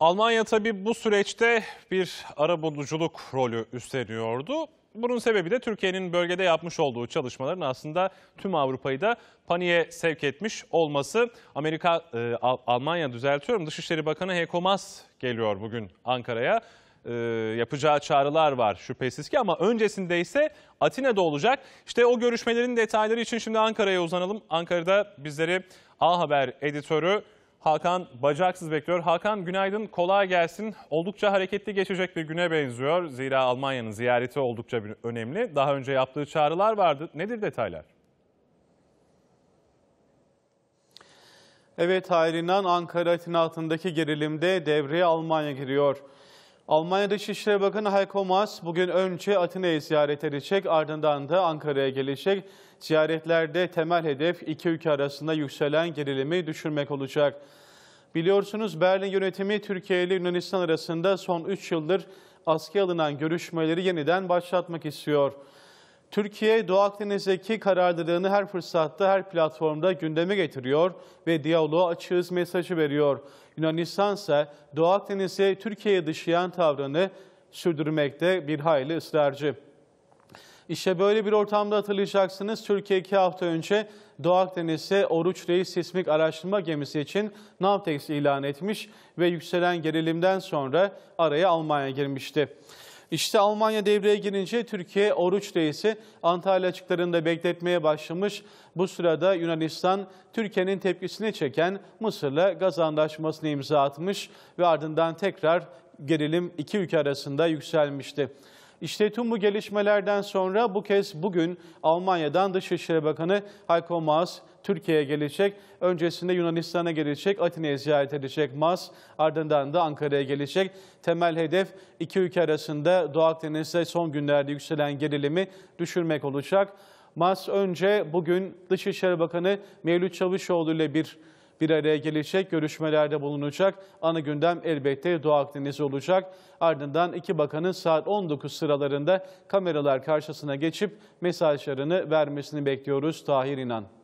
Almanya tabii bu süreçte bir arabuluculuk rolü üstleniyordu. Bunun sebebi de Türkiye'nin bölgede yapmış olduğu çalışmaların aslında tüm Avrupa'yı da paniğe sevk etmiş olması. Amerika, e, Almanya düzeltiyorum. Dışişleri Bakanı Heiko Maas geliyor bugün Ankara'ya. E, yapacağı çağrılar var şüphesiz ki ama öncesinde ise Atina'da olacak. İşte o görüşmelerin detayları için şimdi Ankara'ya uzanalım. Ankara'da bizleri A Haber editörü Hakan Bacaksız bekliyor. Hakan günaydın, kolay gelsin. Oldukça hareketli geçecek bir güne benziyor. Zira Almanya'nın ziyareti oldukça önemli. Daha önce yaptığı çağrılar vardı. Nedir detaylar? Evet, Hayrinan Ankara tinatındaki gerilimde devreye Almanya giriyor. Almanya Dışişleri Bakanı Heiko Maas bugün önce Atina'yı ziyaret edecek ardından da Ankara'ya gelecek. Ziyaretlerde temel hedef iki ülke arasında yükselen gerilimi düşürmek olacak. Biliyorsunuz Berlin yönetimi Türkiye ile Yunanistan arasında son 3 yıldır askıya alınan görüşmeleri yeniden başlatmak istiyor. Türkiye Doğu Akdeniz'deki kararlılığını her fırsatta, her platformda gündeme getiriyor ve diyaloğa açığız mesajı veriyor. Yunanistan ise Doğu Akdeniz'e Türkiye'ye dışlayan tavrını sürdürmekte bir hayli ısrarcı. İşte böyle bir ortamda hatırlayacaksınız. Türkiye iki hafta önce Doğu Akdeniz'e Oruç Reis sismik araştırma gemisi için Navtex ilan etmiş ve yükselen gerilimden sonra araya Almanya girmişti. İşte Almanya devreye girince Türkiye oruç reisi Antalya açıklarında bekletmeye başlamış. Bu sırada Yunanistan Türkiye'nin tepkisini çeken Mısır'la gaz anlaşmasını imza atmış ve ardından tekrar gerilim iki ülke arasında yükselmişti. İşte tüm bu gelişmelerden sonra bu kez bugün Almanya'dan Dışişleri Bakanı Heiko Maas Türkiye'ye gelecek. Öncesinde Yunanistan'a gelecek, Atina'yı ziyaret edecek Mas, ardından da Ankara'ya gelecek. Temel hedef iki ülke arasında Doğu Akdeniz'de son günlerde yükselen gerilimi düşürmek olacak. Mas önce bugün Dışişleri Bakanı Mevlüt Çavuşoğlu ile bir bir araya gelecek, görüşmelerde bulunacak. Ana gündem elbette Doğu Akdeniz olacak. Ardından iki bakanın saat 19 sıralarında kameralar karşısına geçip mesajlarını vermesini bekliyoruz Tahir İnan.